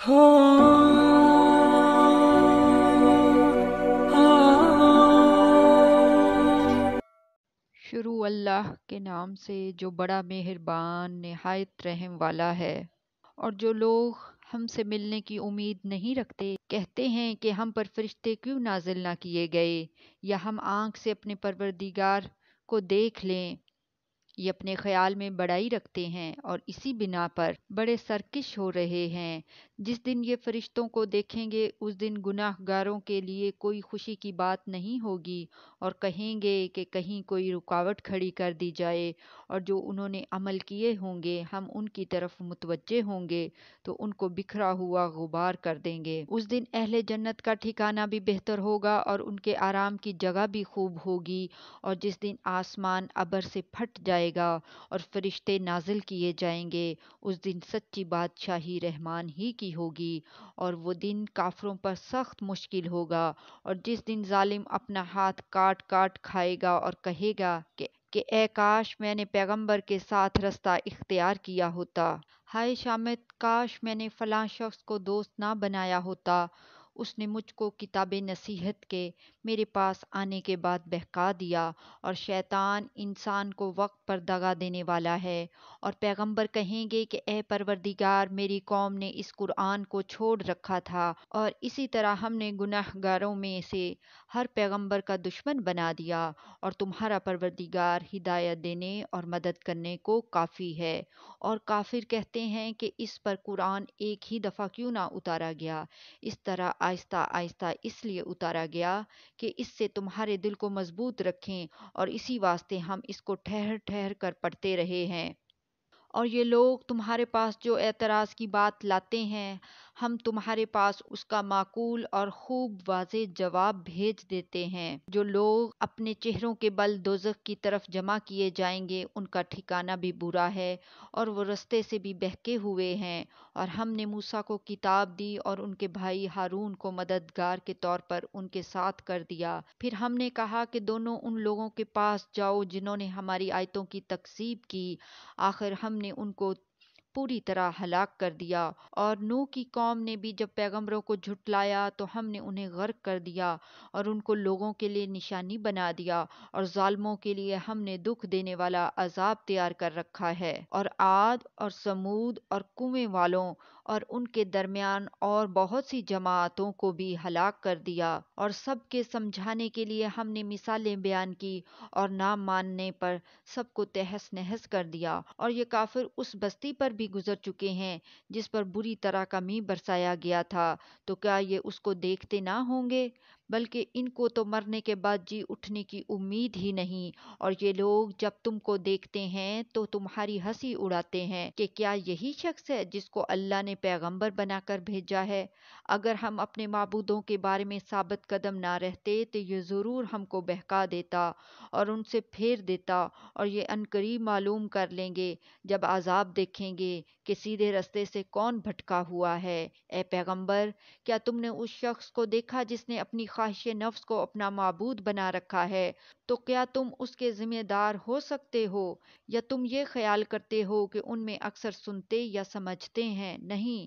शुरू अल्लाह के नाम से जो बड़ा मेहरबान नहायत रहम वाला है और जो लोग हमसे मिलने की उम्मीद नहीं रखते कहते हैं कि हम पर फरिश्ते क्यों नाजिल ना किए गए या हम आंख से अपने परवरदिगार को देख लें ये अपने ख्याल में बड़ाई रखते हैं और इसी बिना पर बड़े सरकश हो रहे हैं जिस दिन ये फरिश्तों को देखेंगे उस दिन गुनाहगारों के लिए कोई खुशी की बात नहीं होगी और कहेंगे कि कहीं कोई रुकावट खड़ी कर दी जाए और जो उन्होंने अमल किए होंगे हम उनकी तरफ मुतवजे होंगे तो उनको बिखरा हुआ गुबार कर देंगे उस दिन अहले जन्नत का ठिकाना भी बेहतर होगा और उनके आराम की जगह भी खूब होगी और जिस दिन आसमान अबर से फट जाए जाएगा और फरिश्ते नाजिल किए जाएंगे उस दिन सच्ची बादशाही रहमान ही की होगी और वो दिन काफरों पर सख्त मुश्किल होगा और जिस दिन जालिम अपना हाथ काट काट खाएगा और कहेगा कि कि ए काश मैंने पैगंबर के साथ रास्ता इख्तियार किया होता हाय शामित काश मैंने फ़लाँ शख्स को दोस्त ना बनाया होता उसने मुझको किताब नसीहत के मेरे पास आने के बाद बहका दिया और शैतान इंसान को वक्त पर दगा देने वाला है और पैगंबर कहेंगे कि ए परवरदिगार मेरी कौम ने इस कुरान को छोड़ रखा था और इसी तरह हमने गुनाहगारों में से हर पैगंबर का दुश्मन बना दिया और तुम्हारा परवरदिगार हिदायत देने और मदद करने को काफ़ी है और काफिर कहते हैं कि इस पर कुरान एक ही दफ़ा क्यों ना उतारा गया इस तरह आहिस्ता आहिस्ता इसलिए उतारा गया कि इससे तुम्हारे दिल को मजबूत रखें और इसी वास्ते हम इसको ठहर ठहर कर पढ़ते रहे हैं और ये लोग तुम्हारे पास जो एतराज़ की बात लाते हैं हम तुम्हारे पास उसका माकूल और खूब वाज जवाब भेज देते हैं जो लोग अपने चेहरों के बल दोजख की तरफ जमा किए जाएंगे उनका ठिकाना भी बुरा है और वो रस्ते से भी बहके हुए हैं और हमने मूसा को किताब दी और उनके भाई हारून को मददगार के तौर पर उनके साथ कर दिया फिर हमने कहा कि दोनों उन लोगों के पास जाओ जिन्होंने हमारी आयतों की तकसीब की आखिर हमने उनको पूरी तरह हलाक कर दिया और नू की कौम ने भी जब पैगम्बरों को झुटलाया तो हमने उन्हें गर्क कर दिया और उनको लोगों के लिए निशानी बना दिया और ालमों के लिए हमने दुख देने वाला अजाब तैयार कर रखा है और आद और समूद और कुएं वालों और उनके दरमियान और बहुत सी जमातों को भी हलाक कर दिया और सबके समझाने के लिए हमने मिसालें बयान की और नाम मानने पर सबको तहस नहस कर दिया और ये काफिर उस बस्ती पर भी गुजर चुके हैं जिस पर बुरी तरह का मीह बरसाया गया था तो क्या ये उसको देखते ना होंगे बल्कि इनको तो मरने के बाद जी उठने की उम्मीद ही नहीं और ये लोग जब तुमको देखते हैं तो तुम्हारी हंसी उड़ाते हैं कि क्या यही शख्स है जिसको अल्लाह ने पैगंबर बनाकर भेजा है अगर हम अपने मबूदों के बारे में साबित कदम ना रहते तो ये ज़रूर हमको बहका देता और उनसे फेर देता और ये अनकरीब मालूम कर लेंगे जब आज़ाब देखेंगे कि सीधे रास्ते से कौन भटका हुआ है ए पैगंबर क्या तुमने उस शख्स को देखा जिसने अपनी ख्वाहिश नफ्स को अपना मबूद बना रखा है तो क्या तुम उसके ज़िम्मेदार हो सकते हो या तुम ये ख्याल करते हो कि उनमें अक्सर सुनते या समझते हैं नहीं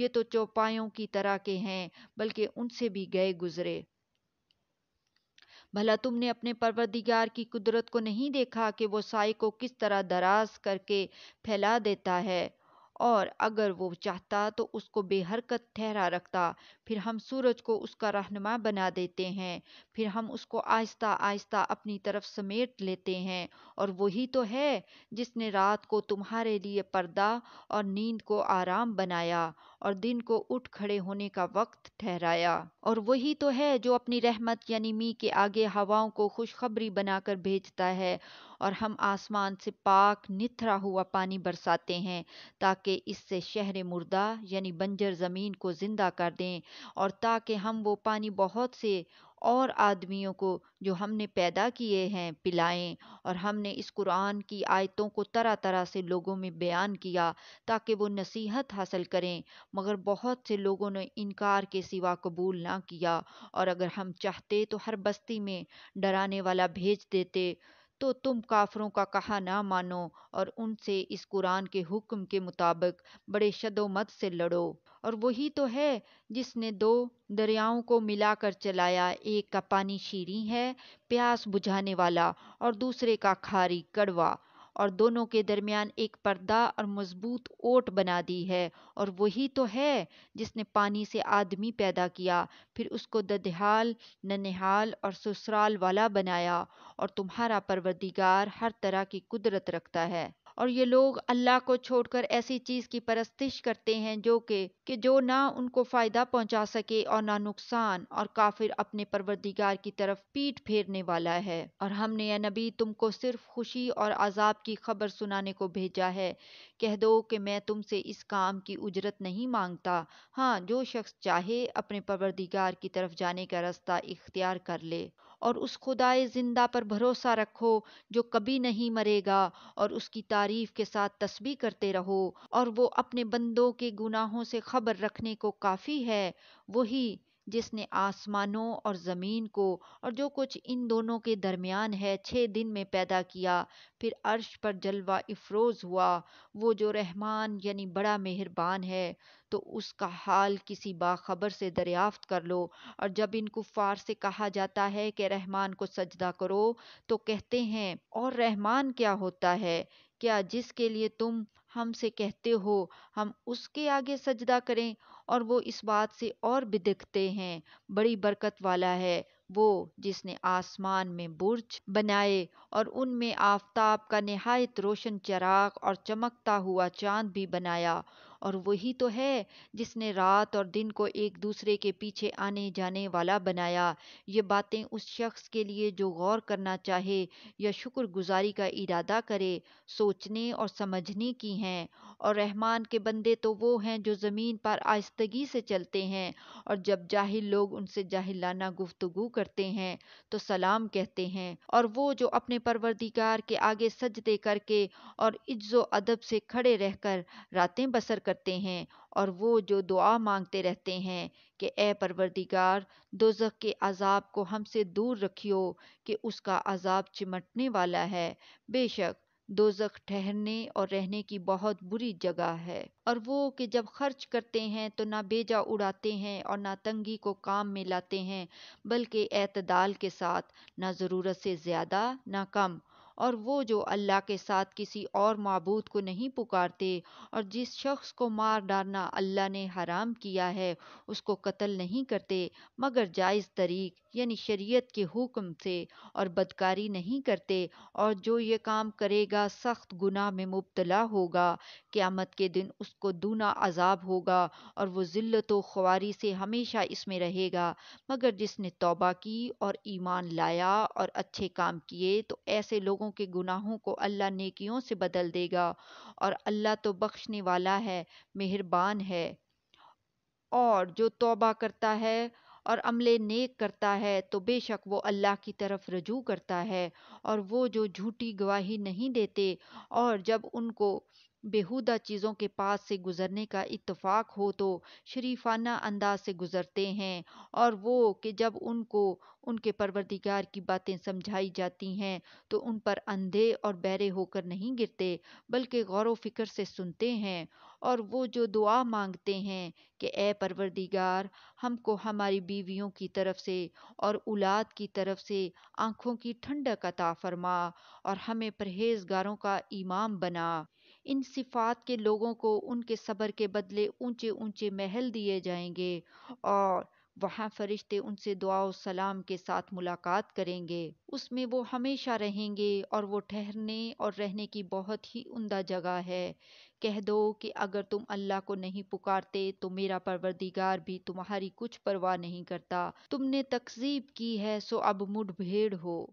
ये तो चौपायों की तरह के हैं बल्कि उनसे भी गए गुजरे भला तुमने अपने परवरदिगार की कुदरत को नहीं देखा कि वो साय को किस तरह दराज करके फैला देता है और अगर वो चाहता तो उसको बेहरकत ठहरा रखता फिर हम सूरज को उसका रहनुमा बना देते हैं फिर हम उसको आहिस्ता आहिस्ता अपनी तरफ समेट लेते हैं और वही तो है जिसने रात को तुम्हारे लिए पर्दा और नींद को आराम बनाया और दिन को उठ खड़े होने का वक्त ठहराया और वही तो है जो अपनी रहमत यानी मी के आगे हवाओं को खुशखबरी बनाकर भेजता है और हम आसमान से पाक निथरा हुआ पानी बरसाते हैं ताकि इससे शहर मुर्दा यानी बंजर ज़मीन को ज़िंदा कर दें और ताकि हम वो पानी बहुत से और आदमियों को जो हमने पैदा किए हैं पिलाएं और हमने इस कुरान की आयतों को तरह तरह से लोगों में बयान किया ताकि वो नसीहत हासिल करें मगर बहुत से लोगों ने इनकार के सिवा कबूल ना किया और अगर हम चाहते तो हर बस्ती में डराने वाला भेज देते तो तुम काफरों का कहा ना मानो और उनसे इस कुरान के हुक्म के मुताबिक बड़े शदोमत से लड़ो और वही तो है जिसने दो दरियाओं को मिलाकर चलाया एक का पानी शीरी है प्यास बुझाने वाला और दूसरे का खारी कड़वा और दोनों के दरमियान एक पर्दा और मजबूत ओट बना दी है और वही तो है जिसने पानी से आदमी पैदा किया फिर उसको ददहाल ननिहाल और ससुराल वाला बनाया और तुम्हारा परवरदिगार हर तरह की कुदरत रखता है और ये लोग अल्लाह को छोड़कर ऐसी चीज की परस्तिश करते हैं जो कि कि जो ना उनको फायदा पहुंचा सके और ना नुकसान और काफिर अपने परवरदिगार की तरफ पीठ फेरने वाला है और हमने या नबी तुमको सिर्फ खुशी और अजाब की खबर सुनाने को भेजा है कह दो कि मैं तुमसे इस काम की उजरत नहीं मांगता हाँ जो शख्स चाहे अपने परवरदिगार की तरफ जाने का रास्ता इख्तियार कर ले और उस खुदाए ज़िंदा पर भरोसा रखो जो कभी नहीं मरेगा और उसकी तारीफ के साथ तस्बी करते रहो और वो अपने बंदों के गुनाहों से खबर रखने को काफ़ी है वही जिसने आसमानों और ज़मीन को और जो कुछ इन दोनों के दरमियान है छः दिन में पैदा किया फिर अर्श पर जलवा अफरोज़ हुआ वो जो रहमान यानी बड़ा मेहरबान है तो उसका हाल किसी बाखबर से दरियाफ्त कर लो और जब इन कुफ़ार से कहा जाता है कि रहमान को सजदा करो तो कहते हैं और रहमान क्या होता है क्या जिसके लिए तुम हमसे कहते हो हम उसके आगे सजदा करें और वो इस बात से और भी दिखते हैं बड़ी बरकत वाला है वो जिसने आसमान में बुर्ज बनाए और उनमें आफ्ताब का नहायत रोशन चराग और चमकता हुआ चांद भी बनाया और वही तो है जिसने रात और दिन को एक दूसरे के पीछे आने जाने वाला बनाया ये बातें उस शख्स के लिए जो गौर करना चाहे या शुक्रगुजारी का इरादा करे सोचने और समझने की हैं और रहमान के बंदे तो वो हैं जो ज़मीन पर आहिस्तगी से चलते हैं और जब जाहिल लोग उनसे जाहिलाना गुफ्तगु करते हैं तो सलाम कहते हैं और वो जो अपने परवरदिगार के आगे सजदे करके और इज्जो अदब से खड़े रहकर रातें बसर करते हैं और वो जो दुआ मांगते रहते हैं कि ए परवरदिगार दोजख के अजाब को हमसे दूर रखियो कि उसका अजाब चिमटने वाला है बेशक दोजख ठहरने और रहने की बहुत बुरी जगह है और वो कि जब खर्च करते हैं तो ना बेजा उड़ाते हैं और ना तंगी को काम में लाते हैं बल्कि एतदाल के साथ ना ज़रूरत से ज़्यादा ना कम और वो जो अल्लाह के साथ किसी और मबूद को नहीं पुकारते और जिस शख्स को मार डालना अल्लाह ने हराम किया है उसको कत्ल नहीं करते मगर जायज़ तरीक यानी शरीयत के हुक्म से और बदकारी नहीं करते और जो ये काम करेगा सख्त गुनाह में मुबतला होगा क़्यामत के दिन उसको दूना अजाब होगा और वो ज़िल्लत ख्वारी से हमेशा इसमें रहेगा मगर जिसने तोबा की और ईमान लाया और अच्छे काम किए तो ऐसे लोगों लोगों के गुनाहों को अल्लाह नेकियों से बदल देगा और अल्लाह तो बख्शने वाला है मेहरबान है और जो तौबा करता है और अमले नेक करता है तो बेशक वो अल्लाह की तरफ रजू करता है और वो जो झूठी गवाही नहीं देते और जब उनको बेहुदा चीज़ों के पास से गुज़रने का इतफ़ाक़ हो तो शरीफाना अंदाज से गुज़रते हैं और वो कि जब उनको उनके परवरदिगार की बातें समझाई जाती हैं तो उन पर अंधे और बहरे होकर नहीं गिरते बल्कि गौर फिक्र से सुनते हैं और वो जो दुआ मांगते हैं कि ए परवरदिगार हमको हमारी बीवियों की तरफ से और औलाद की तरफ से आँखों की ठंडक अता फरमा और हमें परहेजगारों का इमाम बना इन सिफ़ात के लोगों को उनके सब्र के बदले ऊंचे ऊंचे महल दिए जाएंगे और वहाँ फरिश्ते उनसे दुआ सलाम के साथ मुलाकात करेंगे उसमें वो हमेशा रहेंगे और वो ठहरने और रहने की बहुत ही उमदा जगह है कह दो कि अगर तुम अल्लाह को नहीं पुकारते तो मेरा परवरदिगार भी तुम्हारी कुछ परवाह नहीं करता तुमने तकजीब की है सो अब मुठभेड़ हो